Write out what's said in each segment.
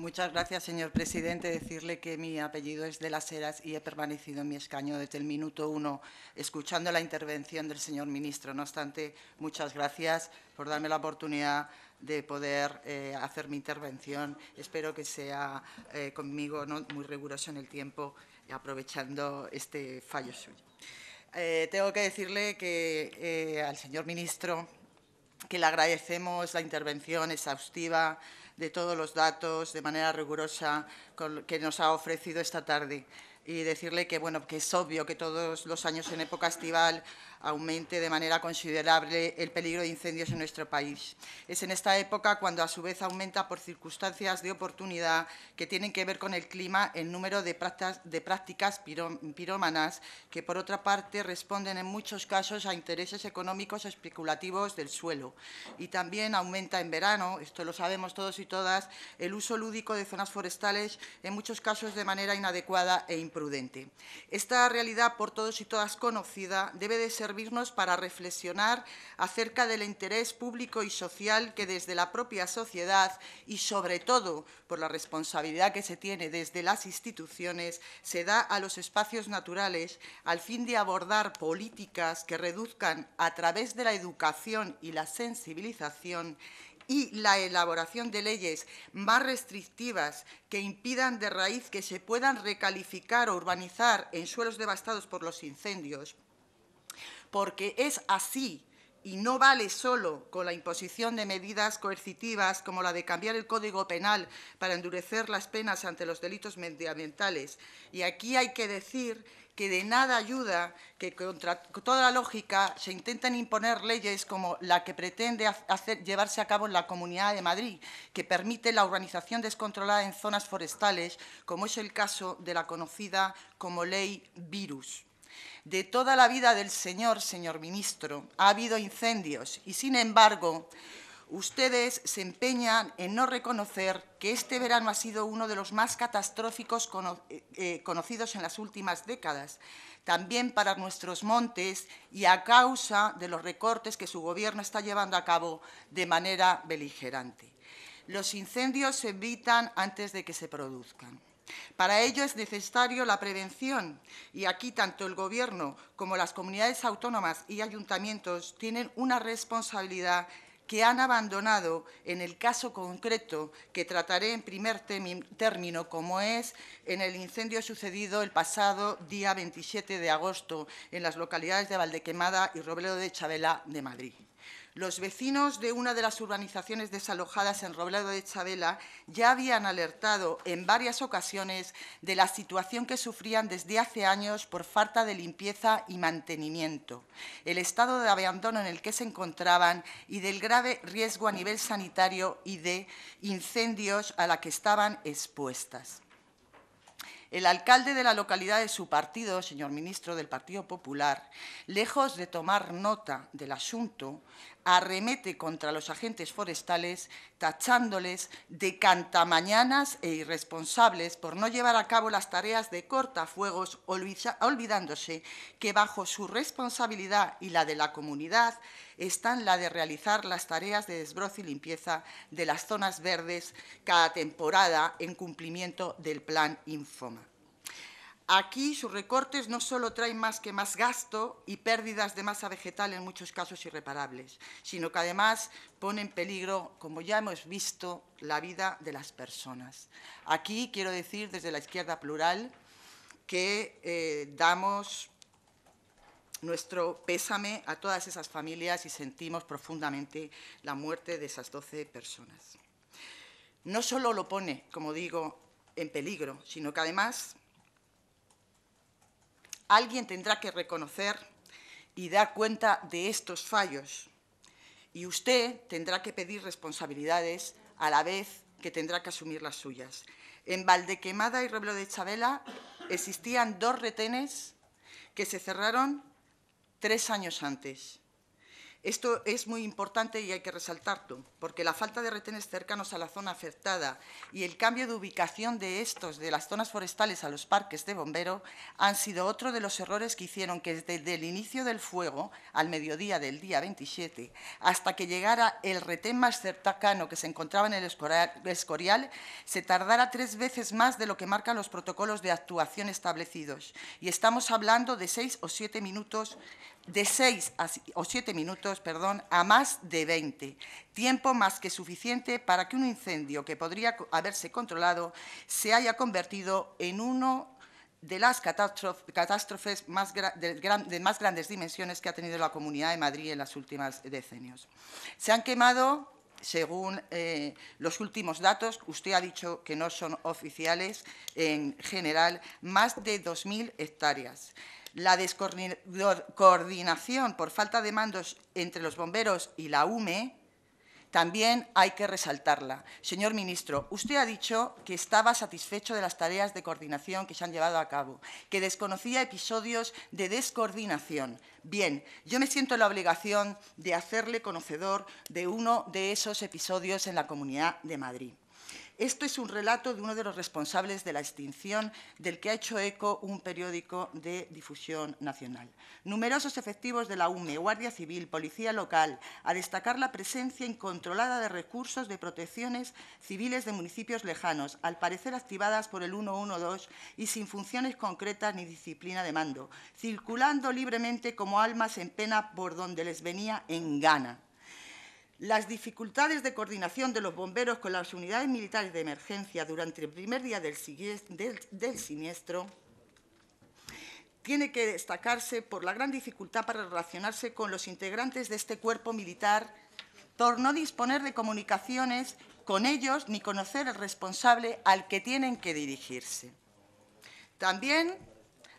Muchas gracias, señor presidente. Decirle que mi apellido es de las Heras y he permanecido en mi escaño desde el minuto uno, escuchando la intervención del señor ministro. No obstante, muchas gracias por darme la oportunidad de poder eh, hacer mi intervención. Espero que sea eh, conmigo muy riguroso en el tiempo, y aprovechando este fallo suyo. Eh, tengo que decirle que al señor ministro que le agradecemos la intervención exhaustiva, de todos los datos de manera rigurosa que nos ha ofrecido esta tarde y decirle que, bueno, que es obvio que todos los años en época estival aumente de manera considerable el peligro de incendios en nuestro país. Es en esta época cuando a su vez aumenta por circunstancias de oportunidad que tienen que ver con el clima el número de prácticas, de prácticas pirómanas que por otra parte responden en muchos casos a intereses económicos especulativos del suelo. Y también aumenta en verano, esto lo sabemos todos y todas, el uso lúdico de zonas forestales en muchos casos de manera inadecuada e improvisada. Esta realidad por todos y todas conocida debe de servirnos para reflexionar acerca del interés público y social que desde la propia sociedad y sobre todo por la responsabilidad que se tiene desde las instituciones se da a los espacios naturales al fin de abordar políticas que reduzcan a través de la educación y la sensibilización y la elaboración de leyes más restrictivas que impidan de raíz que se puedan recalificar o urbanizar en suelos devastados por los incendios, porque es así y no vale solo con la imposición de medidas coercitivas como la de cambiar el Código Penal para endurecer las penas ante los delitos medioambientales. Y aquí hay que decir que de nada ayuda que contra toda la lógica se intenten imponer leyes como la que pretende llevarse a cabo en la Comunidad de Madrid, que permite la urbanización descontrolada en zonas forestales, como es el caso de la conocida como Ley Virus de toda la vida del señor, señor ministro, ha habido incendios y, sin embargo, ustedes se empeñan en no reconocer que este verano ha sido uno de los más catastróficos eh, eh, conocidos en las últimas décadas, también para nuestros montes y a causa de los recortes que su Gobierno está llevando a cabo de manera beligerante. Los incendios se evitan antes de que se produzcan. Para ello es necesario la prevención y aquí tanto el Gobierno como las comunidades autónomas y ayuntamientos tienen una responsabilidad que han abandonado en el caso concreto que trataré en primer término, como es en el incendio sucedido el pasado día 27 de agosto en las localidades de Valdequemada y Robledo de Chabela de Madrid. Los vecinos de una de las urbanizaciones desalojadas en Robledo de Chabela ya habían alertado en varias ocasiones de la situación que sufrían desde hace años por falta de limpieza y mantenimiento, el estado de abandono en el que se encontraban y del grave riesgo a nivel sanitario y de incendios a la que estaban expuestas. El alcalde de la localidad de su partido, señor ministro del Partido Popular, lejos de tomar nota del asunto, arremete contra los agentes forestales, tachándoles de cantamañanas e irresponsables por no llevar a cabo las tareas de cortafuegos, olvidándose que bajo su responsabilidad y la de la comunidad están la de realizar las tareas de desbroce y limpieza de las zonas verdes cada temporada en cumplimiento del plan Infoma. Aquí sus recortes no solo traen más que más gasto y pérdidas de masa vegetal en muchos casos irreparables, sino que además pone en peligro, como ya hemos visto, la vida de las personas. Aquí quiero decir desde la izquierda plural que eh, damos nuestro pésame a todas esas familias y sentimos profundamente la muerte de esas 12 personas. No solo lo pone, como digo, en peligro, sino que además Alguien tendrá que reconocer y dar cuenta de estos fallos. Y usted tendrá que pedir responsabilidades a la vez que tendrá que asumir las suyas. En Valdequemada y Reblo de Chabela existían dos retenes que se cerraron tres años antes. Esto es muy importante y hay que resaltarlo, porque la falta de retenes cercanos a la zona afectada y el cambio de ubicación de estos de las zonas forestales a los parques de bombero han sido otro de los errores que hicieron que desde el inicio del fuego, al mediodía del día 27, hasta que llegara el retén más cercano que se encontraba en el Escorial, se tardara tres veces más de lo que marcan los protocolos de actuación establecidos. Y estamos hablando de seis o siete minutos de 6 o siete minutos perdón, a más de 20, tiempo más que suficiente para que un incendio que podría haberse controlado se haya convertido en uno de las catástrofes más, de, más grandes dimensiones que ha tenido la Comunidad de Madrid en las últimas decenios. Se han quemado, según eh, los últimos datos, usted ha dicho que no son oficiales en general, más de 2.000 hectáreas la descoordinación por falta de mandos entre los bomberos y la UME, también hay que resaltarla. Señor ministro, usted ha dicho que estaba satisfecho de las tareas de coordinación que se han llevado a cabo, que desconocía episodios de descoordinación. Bien, yo me siento en la obligación de hacerle conocedor de uno de esos episodios en la Comunidad de Madrid. Esto es un relato de uno de los responsables de la extinción del que ha hecho eco un periódico de difusión nacional. Numerosos efectivos de la UME, Guardia Civil, Policía Local, a destacar la presencia incontrolada de recursos de protecciones civiles de municipios lejanos, al parecer activadas por el 112 y sin funciones concretas ni disciplina de mando, circulando libremente como almas en pena por donde les venía en gana. Las dificultades de coordinación de los bomberos con las unidades militares de emergencia durante el primer día del, siniestro tiene que destacarse por la gran dificultad para relacionarse con los integrantes de este cuerpo militar, por no disponer de comunicaciones con ellos ni conocer el responsable al que tienen que dirigirse. También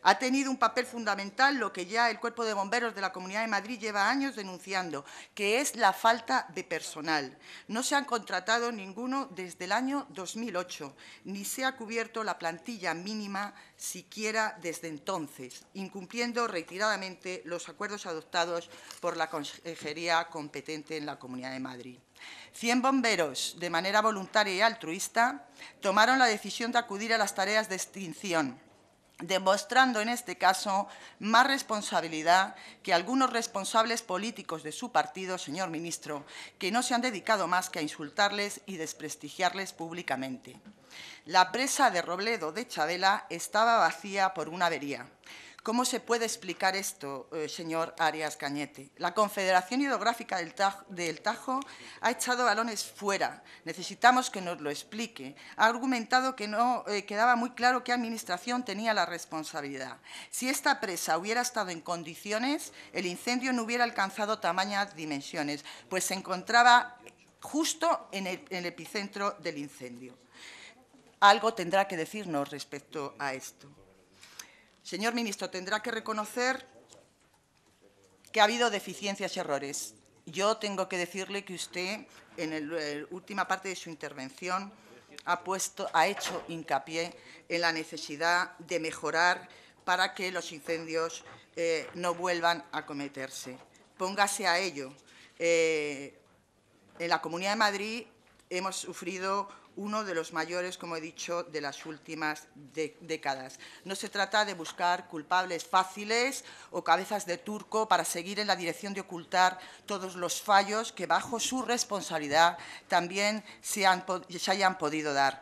ha tenido un papel fundamental lo que ya el Cuerpo de Bomberos de la Comunidad de Madrid lleva años denunciando, que es la falta de personal. No se han contratado ninguno desde el año 2008, ni se ha cubierto la plantilla mínima siquiera desde entonces, incumpliendo reiteradamente los acuerdos adoptados por la consejería competente en la Comunidad de Madrid. 100 bomberos, de manera voluntaria y altruista, tomaron la decisión de acudir a las tareas de extinción demostrando en este caso más responsabilidad que algunos responsables políticos de su partido, señor ministro, que no se han dedicado más que a insultarles y desprestigiarles públicamente. La presa de Robledo de Chabela estaba vacía por una avería. ¿Cómo se puede explicar esto, eh, señor Arias Cañete? La Confederación Hidrográfica del Tajo, ha echado balones fuera. Necesitamos que nos lo explique. Ha argumentado que no eh, quedaba muy claro qué administración tenía la responsabilidad. Si esta presa hubiera estado en condiciones, el incendio no hubiera alcanzado tamañas dimensiones, pues se encontraba justo en el epicentro del incendio. Algo tendrá que decirnos respecto a esto. Señor ministro, tendrá que reconocer que ha habido deficiencias y errores. Yo tengo que decirle que usted, en la eh, última parte de su intervención, ha, puesto, ha hecho hincapié en la necesidad de mejorar para que los incendios eh, no vuelvan a cometerse. Póngase a ello. Eh, en la Comunidad de Madrid hemos sufrido uno de los mayores, como he dicho, de las últimas décadas. No se trata de buscar culpables fáciles o cabezas de turco para seguir en la dirección de ocultar todos los fallos que bajo su responsabilidad también se hayan podido dar,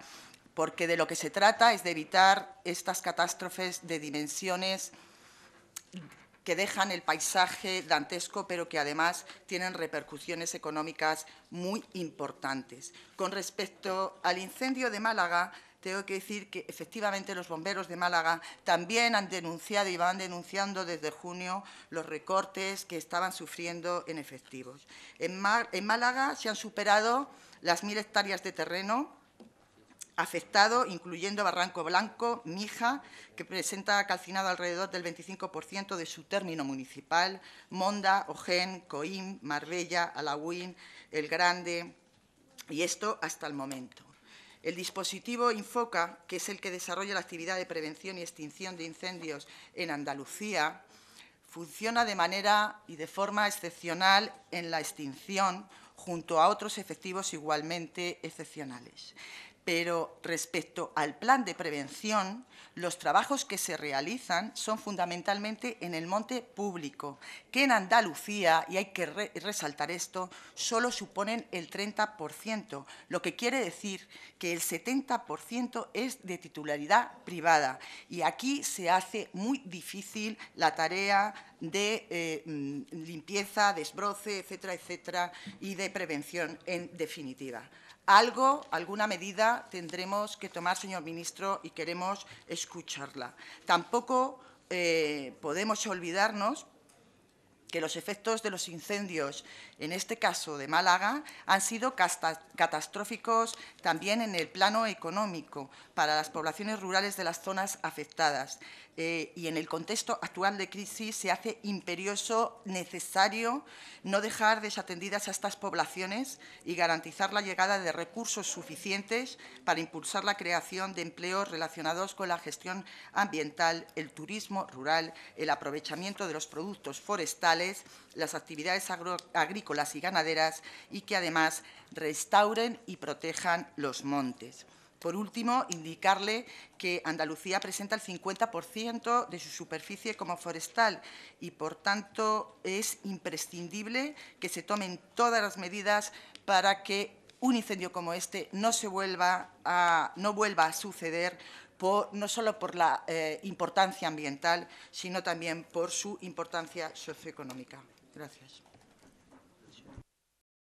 porque de lo que se trata es de evitar estas catástrofes de dimensiones que dejan el paisaje dantesco, pero que además tienen repercusiones económicas muy importantes. Con respecto al incendio de Málaga, tengo que decir que efectivamente los bomberos de Málaga también han denunciado y van denunciando desde junio los recortes que estaban sufriendo en efectivos. En, Málaga se han superado las mil hectáreas de terreno afectado, incluyendo Barranco Blanco, Mija, que presenta calcinado alrededor del 25% de su término municipal, Monda, Ojén, Coim, Marbella, Alagüín, El Grande, y esto hasta el momento. El dispositivo Infoca, que es el que desarrolla la actividad de prevención y extinción de incendios en Andalucía, funciona de manera y de forma excepcional en la extinción junto a otros efectivos igualmente excepcionales pero respecto al plan de prevención, los trabajos que se realizan son fundamentalmente en el monte público, que en Andalucía, y hay que resaltar esto, solo suponen el 30%, lo que quiere decir que el 70% es de titularidad privada. Y aquí se hace muy difícil la tarea de eh, mm, limpieza, desbroce, etcétera, etcétera, y de prevención en definitiva. Algo, alguna medida tendremos que tomar, señor ministro, y queremos escucharla. Tampoco eh, podemos olvidarnos que los efectos de los incendios, en este caso de Málaga, han sido catastróficos también en el plano económico para las poblaciones rurales de las zonas afectadas. Eh, y en el contexto actual de crisis se hace imperioso, necesario, no dejar desatendidas a estas poblaciones y garantizar la llegada de recursos suficientes para impulsar la creación de empleos relacionados con la gestión ambiental, el turismo rural, el aprovechamiento de los productos forestales, las actividades agrícolas y ganaderas y que además restauren y protejan los montes. Por último, indicarle que Andalucía presenta el 50% de su superficie como forestal y, por tanto, es imprescindible que se tomen todas las medidas para que un incendio como este no, se vuelva a, no vuelva a suceder no solo por la eh, importancia ambiental, sino también por su importancia socioeconómica. Gracias.